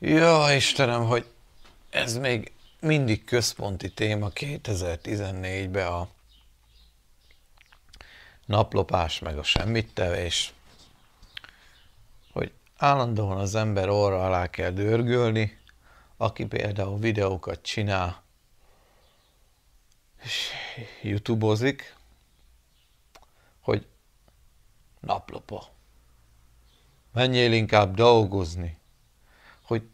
Ja, Istenem, hogy ez még mindig központi téma 2014-ben a naplopás meg a semmit tevés, hogy állandóan az ember orra alá kell dörgölni, aki például videókat csinál, és youtubozik, hogy naplopa. Menjél inkább dolgozni hogy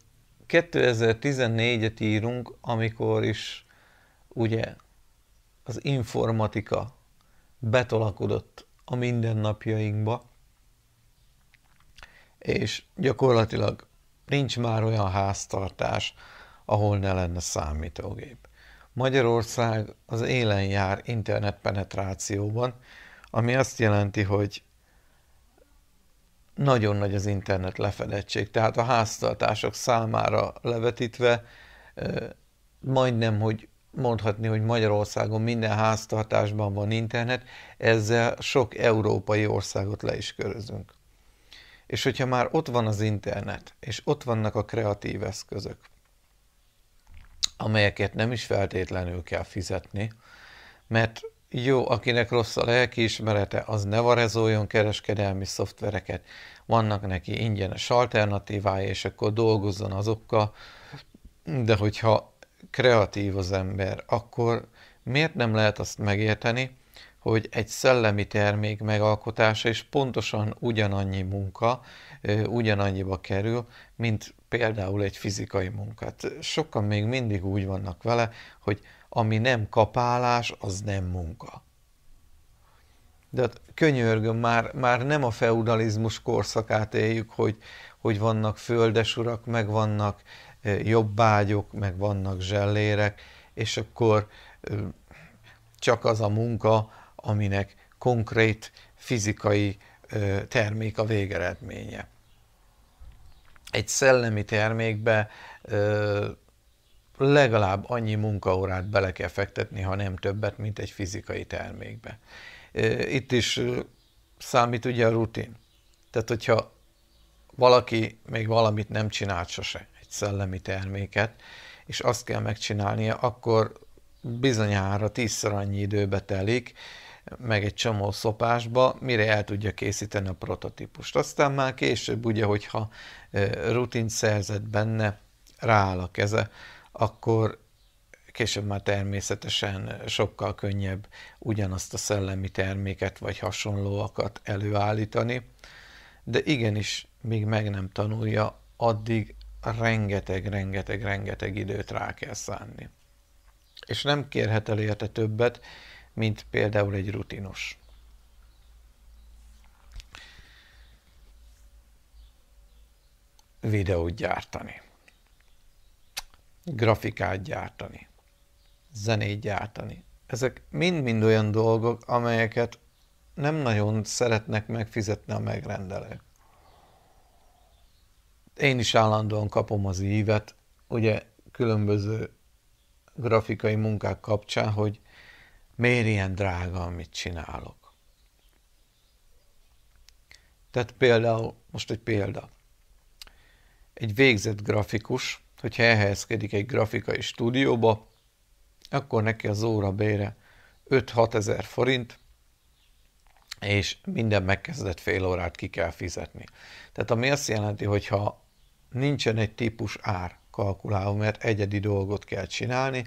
2014-et írunk, amikor is ugye az informatika betolakodott a mindennapjainkba, és gyakorlatilag nincs már olyan háztartás, ahol ne lenne számítógép. Magyarország az élen jár internetpenetrációban, ami azt jelenti, hogy nagyon nagy az internet lefedettség, tehát a háztartások számára levetítve majdnem, hogy mondhatni, hogy Magyarországon minden háztartásban van internet, ezzel sok európai országot le is körözünk. És hogyha már ott van az internet, és ott vannak a kreatív eszközök, amelyeket nem is feltétlenül kell fizetni, mert jó, akinek rossz a lelkiismerete, az ne varezoljon kereskedelmi szoftvereket. Vannak neki ingyenes alternatívái, és akkor dolgozzon azokkal, de hogyha kreatív az ember, akkor miért nem lehet azt megérteni, hogy egy szellemi termék megalkotása és pontosan ugyanannyi munka ugyanannyiba kerül, mint például egy fizikai munkát. Sokan még mindig úgy vannak vele, hogy ami nem kapálás, az nem munka. De hát könyörgöm, már, már nem a feudalizmus korszakát éljük, hogy, hogy vannak földesurak, meg vannak jobbágyok, meg vannak zsellérek, és akkor csak az a munka, aminek konkrét fizikai termék a végeredménye. Egy szellemi termékbe legalább annyi munkaórát bele kell fektetni, ha nem többet, mint egy fizikai termékbe. Itt is számít ugye a rutin. Tehát, hogyha valaki még valamit nem csinált sose, egy szellemi terméket, és azt kell megcsinálnia, akkor bizonyára tízszer annyi időbe telik, meg egy csomó szopásba, mire el tudja készíteni a prototípust. Aztán már később, ugye, hogyha rutin szerzett benne, rááll a keze, akkor később már természetesen sokkal könnyebb ugyanazt a szellemi terméket vagy hasonlóakat előállítani, de igenis, még meg nem tanulja, addig rengeteg, rengeteg, rengeteg időt rá kell szánni. És nem kérhet el érte többet, mint például egy rutinus. videót gyártani grafikát gyártani, zenét gyártani. Ezek mind-mind olyan dolgok, amelyeket nem nagyon szeretnek megfizetni a megrendelők. Én is állandóan kapom az ívet, ugye különböző grafikai munkák kapcsán, hogy miért ilyen drága, amit csinálok. Tehát például, most egy példa. Egy végzett grafikus hogyha elhelyezkedik egy grafikai stúdióba, akkor neki az óra bére 5-6 ezer forint, és minden megkezdett fél órát ki kell fizetni. Tehát ami azt jelenti, hogy ha nincsen egy típus ár kalkulálva, mert egyedi dolgot kell csinálni,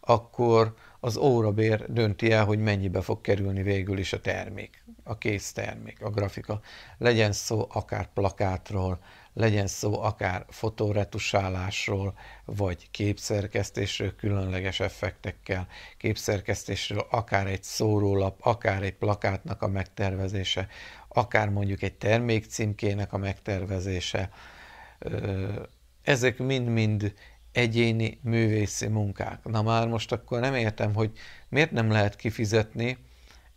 akkor az órabér dönti el, hogy mennyibe fog kerülni végül is a termék, a kész termék, a grafika. Legyen szó akár plakátról, legyen szó akár fotóretusálásról, vagy képszerkesztésről, különleges effektekkel, képszerkesztésről, akár egy szórólap, akár egy plakátnak a megtervezése, akár mondjuk egy termékcímkének a megtervezése. Ezek mind-mind egyéni művészi munkák. Na már most akkor nem értem, hogy miért nem lehet kifizetni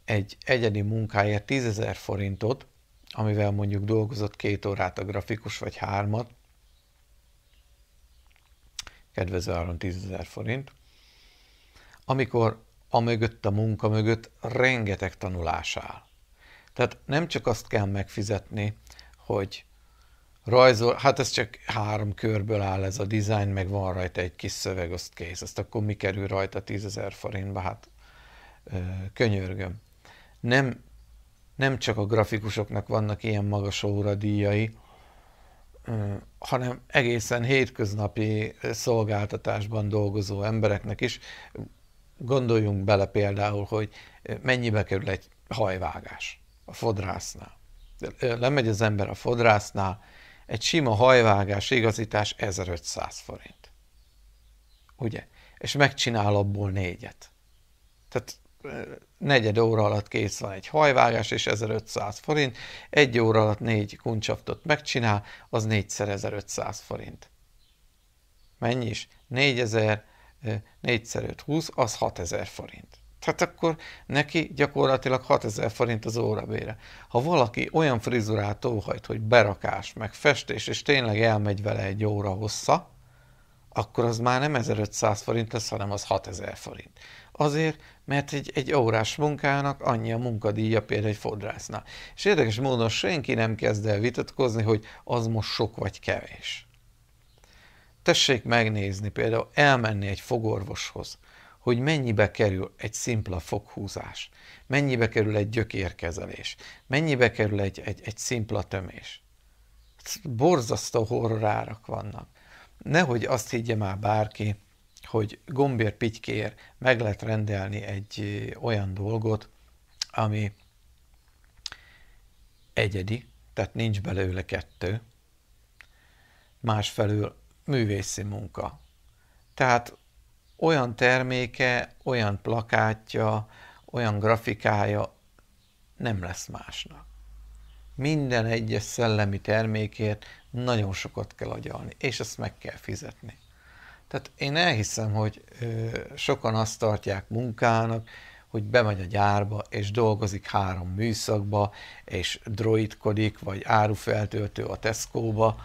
egy egyedi munkáért 10 forintot, amivel mondjuk dolgozott két órát a grafikus, vagy hármat, kedvező áron 10 000 forint, amikor a mögött, a munka mögött rengeteg tanulás áll. Tehát nem csak azt kell megfizetni, hogy rajzol, hát ez csak három körből áll ez a design, meg van rajta egy kis szöveg, azt kész, azt akkor mi kerül rajta 10 ezer forintba, hát könyörgöm. Nem nem csak a grafikusoknak vannak ilyen magas óradíjai, hanem egészen hétköznapi szolgáltatásban dolgozó embereknek is. Gondoljunk bele például, hogy mennyibe kerül egy hajvágás a fodrásznál. Lemegy az ember a fodrásznál, egy sima hajvágás igazítás 1500 forint. Ugye? És megcsinál abból négyet. Tehát negyed óra alatt kész van egy hajvágás és 1500 forint, egy óra alatt négy kuncsaftot megcsinál, az 4 1500 forint. Mennyi is? 4000, 4 5, 20, az 6000 forint. Tehát akkor neki gyakorlatilag 6000 forint az órabére. Ha valaki olyan frizurát óhajt, hogy berakás, meg festés, és tényleg elmegy vele egy óra hossza, akkor az már nem 1500 forint lesz, hanem az 6000 forint. Azért, mert egy, egy órás munkának annyi a munkadíja például egy fodrásznál. És érdekes módon senki nem kezd el vitatkozni, hogy az most sok vagy kevés. Tessék megnézni például elmenni egy fogorvoshoz, hogy mennyibe kerül egy szimpla foghúzás, mennyibe kerül egy gyökérkezelés, mennyibe kerül egy, egy, egy szimpla tömés. Borzasztó horrorárak vannak. Nehogy azt higgye már bárki, hogy gombér pitykér meg lehet rendelni egy olyan dolgot, ami egyedi, tehát nincs belőle kettő, másfelől művészi munka. Tehát olyan terméke, olyan plakátja, olyan grafikája nem lesz másnak minden egyes szellemi termékért nagyon sokat kell agyalni, és ezt meg kell fizetni. Tehát én elhiszem, hogy sokan azt tartják munkának, hogy bemegy a gyárba, és dolgozik három műszakba, és droidkodik, vagy árufeltöltő a Tesco-ba,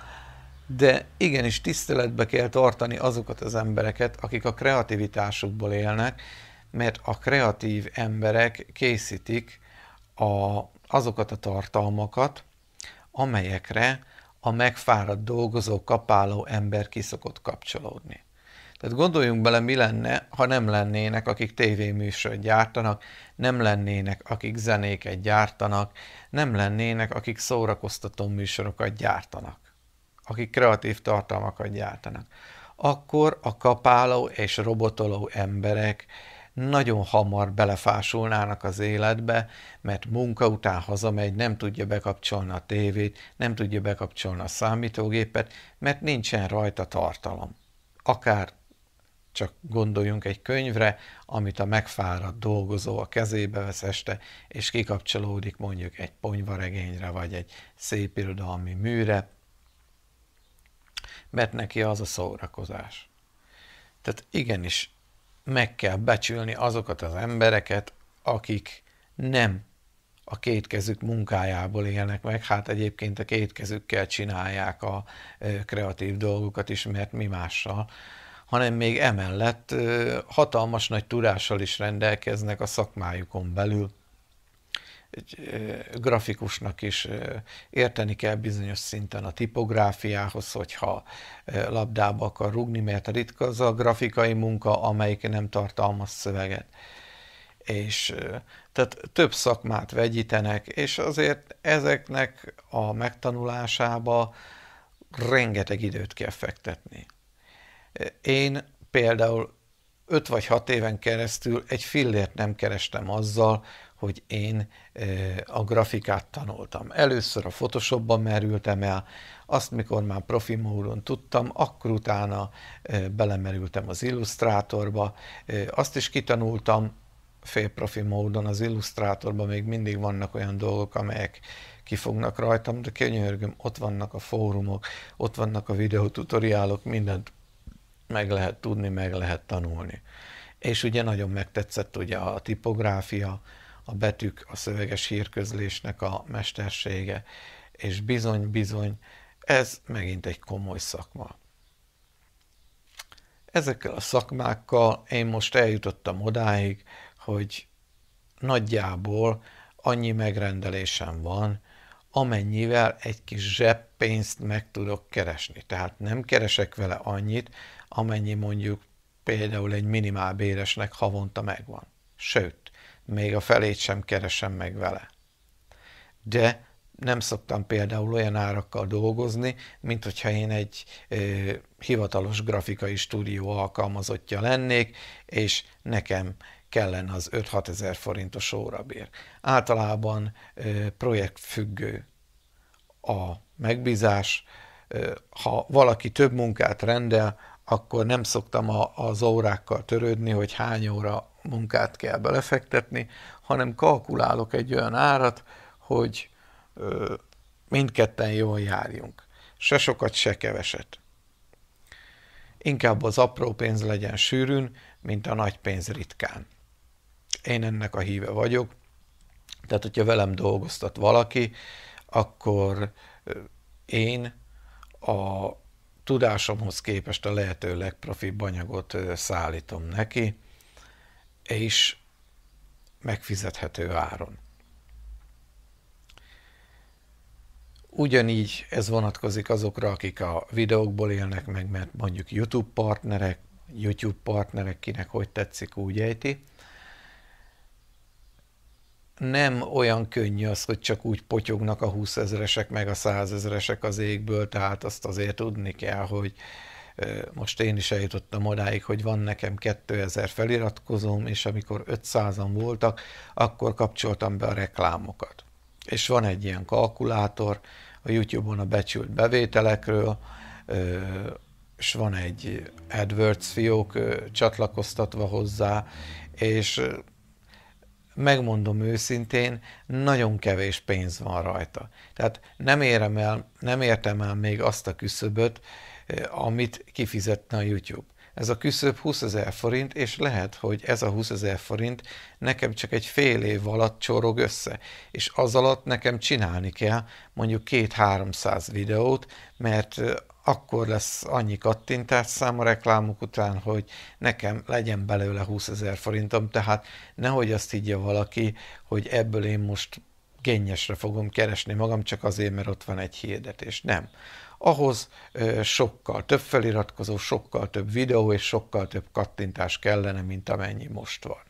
de igenis tiszteletbe kell tartani azokat az embereket, akik a kreativitásukból élnek, mert a kreatív emberek készítik a azokat a tartalmakat, amelyekre a megfáradt dolgozó, kapáló ember kiszokott kapcsolódni. Tehát gondoljunk bele, mi lenne, ha nem lennének, akik tévéműsort gyártanak, nem lennének, akik zenéket gyártanak, nem lennének, akik szórakoztató műsorokat gyártanak, akik kreatív tartalmakat gyártanak. Akkor a kapáló és robotoló emberek nagyon hamar belefásulnának az életbe, mert munka után hazamegy, nem tudja bekapcsolni a tévét, nem tudja bekapcsolni a számítógépet, mert nincsen rajta tartalom. Akár csak gondoljunk egy könyvre, amit a megfáradt dolgozó a kezébe vesz este, és kikapcsolódik mondjuk egy ponyvaregényre, vagy egy szép irodalmi műre, mert neki az a szórakozás. Tehát igenis meg kell becsülni azokat az embereket, akik nem a kétkezük munkájából élnek meg, hát egyébként a kétkezükkel csinálják a kreatív dolgokat is, mert mi mással, hanem még emellett hatalmas nagy tudással is rendelkeznek a szakmájukon belül egy grafikusnak is érteni kell bizonyos szinten a tipográfiához, hogyha labdába akar rugni, mert ritka az a grafikai munka, amelyik nem tartalmaz szöveget. És tehát több szakmát vegyítenek, és azért ezeknek a megtanulásába rengeteg időt kell fektetni. Én például 5 vagy 6 éven keresztül egy fillért nem kerestem azzal, hogy én a grafikát tanultam. Először a Photoshopban merültem el, azt mikor már profi módon tudtam, akkor utána belemerültem az Illusztrátorba, azt is kitanultam fél profi módon az illusztrátorba. még mindig vannak olyan dolgok, amelyek kifognak rajtam, de könyörgöm, ott vannak a fórumok, ott vannak a videotutoriálok, mindent meg lehet tudni, meg lehet tanulni. És ugye nagyon megtetszett ugye a tipográfia, a betűk a szöveges hírközlésnek a mestersége, és bizony-bizony, ez megint egy komoly szakma. Ezekkel a szakmákkal én most eljutottam odáig, hogy nagyjából annyi megrendelésem van, amennyivel egy kis zseppénzt meg tudok keresni. Tehát nem keresek vele annyit, amennyi mondjuk például egy minimálbéresnek havonta megvan. Sőt, még a felét sem keresem meg vele. De nem szoktam például olyan árakkal dolgozni, mint hogyha én egy ö, hivatalos grafikai stúdió alkalmazottja lennék, és nekem kellene az 5-6 ezer forintos órabér. Általában ö, projektfüggő a megbízás. Ö, ha valaki több munkát rendel, akkor nem szoktam a, az órákkal törődni, hogy hány óra munkát kell belefektetni, hanem kalkulálok egy olyan árat, hogy ö, mindketten jól járjunk. Se sokat, se keveset. Inkább az apró pénz legyen sűrűn, mint a nagy pénz ritkán. Én ennek a híve vagyok, tehát hogyha velem dolgoztat valaki, akkor én a tudásomhoz képest a lehető legprofibb anyagot szállítom neki, és megfizethető áron. Ugyanígy ez vonatkozik azokra, akik a videókból élnek meg, mert mondjuk YouTube partnerek, YouTube partnerek, kinek hogy tetszik, úgy ejti. Nem olyan könnyű az, hogy csak úgy potyognak a 20 ezeresek meg a 100 ezeresek az égből, tehát azt azért tudni kell, hogy most én is eljutottam odáig, hogy van nekem 2000 feliratkozóm, és amikor 500-an voltak, akkor kapcsoltam be a reklámokat. És van egy ilyen kalkulátor a YouTube-on a becsült bevételekről, és van egy AdWords fiók csatlakoztatva hozzá, és megmondom őszintén, nagyon kevés pénz van rajta. Tehát nem, érem el, nem értem el még azt a küszöböt, Eh, amit kifizetne a YouTube. Ez a küszöb 20 ezer forint, és lehet, hogy ez a 20 ezer forint nekem csak egy fél év alatt csorog össze, és az alatt nekem csinálni kell mondjuk két 300 videót, mert eh, akkor lesz annyi kattintás szám a reklámok után, hogy nekem legyen belőle 20 ezer forintom, tehát nehogy azt higgye valaki, hogy ebből én most gennyesre fogom keresni magam, csak azért, mert ott van egy hirdetés. Nem ahhoz sokkal több feliratkozó, sokkal több videó és sokkal több kattintás kellene, mint amennyi most van.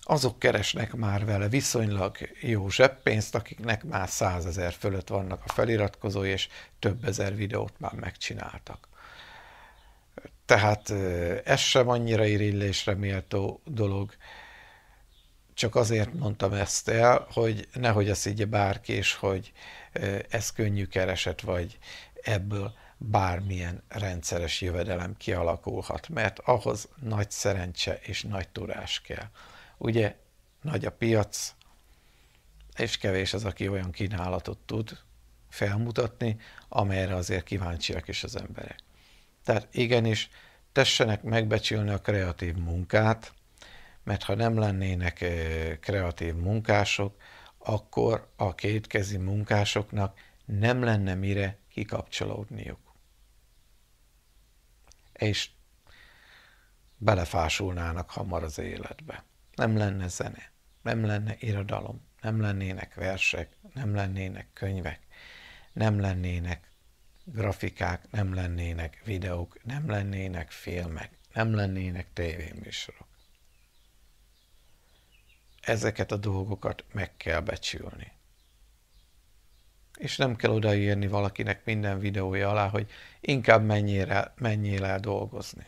Azok keresnek már vele viszonylag jó zseppénzt, akiknek már százezer fölött vannak a feliratkozói, és több ezer videót már megcsináltak. Tehát ez sem annyira irigylésre méltó dolog, csak azért mondtam ezt el, hogy nehogy azt így bárki is, hogy ez könnyű kereset, vagy ebből bármilyen rendszeres jövedelem kialakulhat, mert ahhoz nagy szerencse és nagy tudás kell. Ugye nagy a piac, és kevés az, aki olyan kínálatot tud felmutatni, amelyre azért kíváncsiak is az emberek. Tehát igenis, tessenek megbecsülni a kreatív munkát, mert ha nem lennének kreatív munkások, akkor a kétkezi munkásoknak nem lenne mire kikapcsolódniuk. És belefásulnának hamar az életbe. Nem lenne zene, nem lenne irodalom, nem lennének versek, nem lennének könyvek, nem lennének grafikák, nem lennének videók, nem lennének filmek, nem lennének tévéműsorok ezeket a dolgokat meg kell becsülni. És nem kell odaírni valakinek minden videója alá, hogy inkább menjél el, menjél el dolgozni.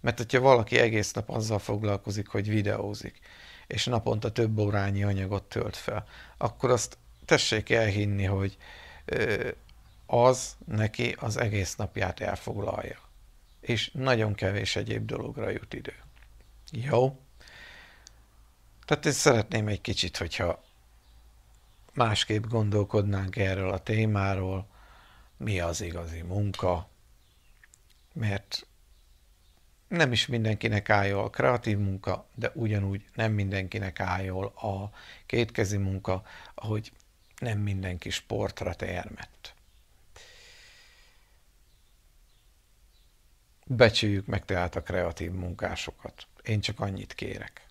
Mert hogyha valaki egész nap azzal foglalkozik, hogy videózik, és naponta több órányi anyagot tölt fel, akkor azt tessék elhinni, hogy az neki az egész napját elfoglalja. És nagyon kevés egyéb dologra jut idő. Jó? Tehát én szeretném egy kicsit, hogyha másképp gondolkodnánk erről a témáról, mi az igazi munka, mert nem is mindenkinek áll jól a kreatív munka, de ugyanúgy nem mindenkinek áll jól a kétkezi munka, ahogy nem mindenki sportra termett. Becsüljük meg tehát a kreatív munkásokat. Én csak annyit kérek.